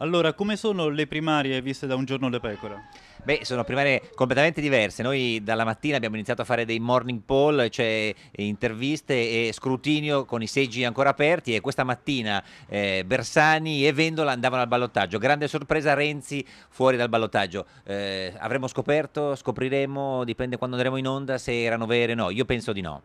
Allora, come sono le primarie viste da un giorno le pecora? Beh, sono primarie completamente diverse. Noi dalla mattina abbiamo iniziato a fare dei morning poll, cioè eh, interviste e scrutinio con i seggi ancora aperti e questa mattina eh, Bersani e Vendola andavano al ballottaggio. Grande sorpresa Renzi fuori dal ballottaggio. Eh, avremo scoperto, scopriremo, dipende quando andremo in onda se erano vere o no. Io penso di no.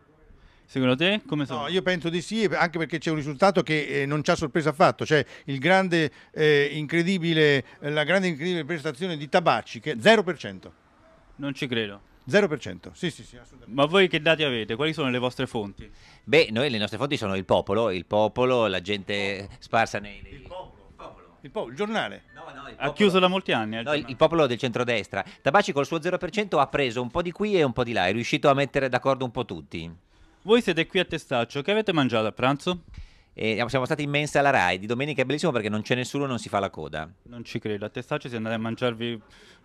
Secondo te come sono? No, io penso di sì, anche perché c'è un risultato che eh, non ci ha sorpreso affatto, cioè grande, eh, eh, la grande incredibile prestazione di Tabacci che è 0%. Non ci credo. 0%, sì, sì, sì, assolutamente. Ma voi che dati avete? Quali sono le vostre fonti? Beh, noi le nostre fonti sono il popolo, il popolo, la gente sparsa nei... nei... Il popolo. Il, popolo, il giornale. No, no, il popolo, ha chiuso da molti anni. Eh, no, il, il, popolo del centrodestra. Tabaci col suo 0% ha preso un po' di qui e un po' di là, è riuscito a mettere d'accordo un po' tutti. Voi siete qui a Testaccio, che avete mangiato a pranzo? E eh, siamo stati in mensa alla RAI, di domenica è bellissimo perché non c'è nessuno, non si fa la coda. Non ci credo, a Testaccio siete andati a mangiarvi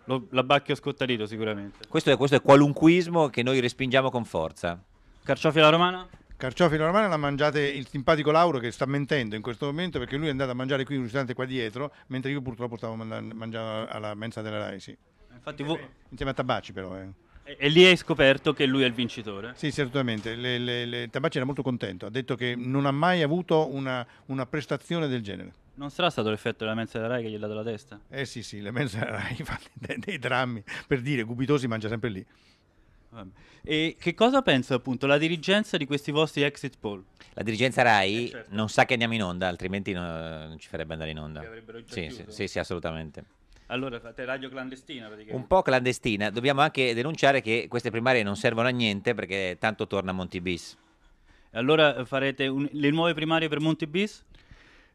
lo, l'abbacchio scottarito sicuramente. Questo è, questo è qualunquismo che noi respingiamo con forza. Carciofi alla romana? Carciofi alla romana la mangiate il simpatico Lauro che sta mentendo in questo momento perché lui è andato a mangiare qui in un ristorante qua dietro, mentre io purtroppo stavo mangiando alla mensa della RAI, sì. Infatti insieme, voi... insieme a Tabacci però, eh. E lì hai scoperto che lui è il vincitore? Sì, certamente. Le, le, le, Tabacci era molto contento, ha detto che non ha mai avuto una, una prestazione del genere. Non sarà stato l'effetto della mensa della Rai che gli ha dato la testa? Eh sì, sì, la mensa della Rai fa dei, dei drammi. Per dire, Gubitosi mangia sempre lì. E che cosa pensa appunto la dirigenza di questi vostri exit poll? La dirigenza Rai eh certo. non sa che andiamo in onda, altrimenti no, non ci farebbe andare in onda. Sì sì, sì, sì, assolutamente. Allora, fate radio clandestina praticamente. Un po' clandestina. Dobbiamo anche denunciare che queste primarie non servono a niente perché tanto torna Montibis. Allora farete un- le nuove primarie per Montibis?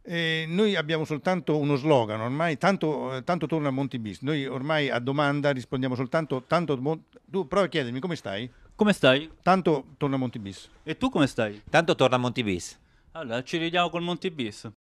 Eh, noi abbiamo soltanto uno slogan, ormai tanto, eh, tanto torna a Montibis. Noi ormai a domanda rispondiamo soltanto tanto... mon- tu prova a chiedermi come stai? Come stai? Tanto torna a Montibis. E tu come stai? Tanto torna a Montibis. Allora, ci vediamo col Montibis.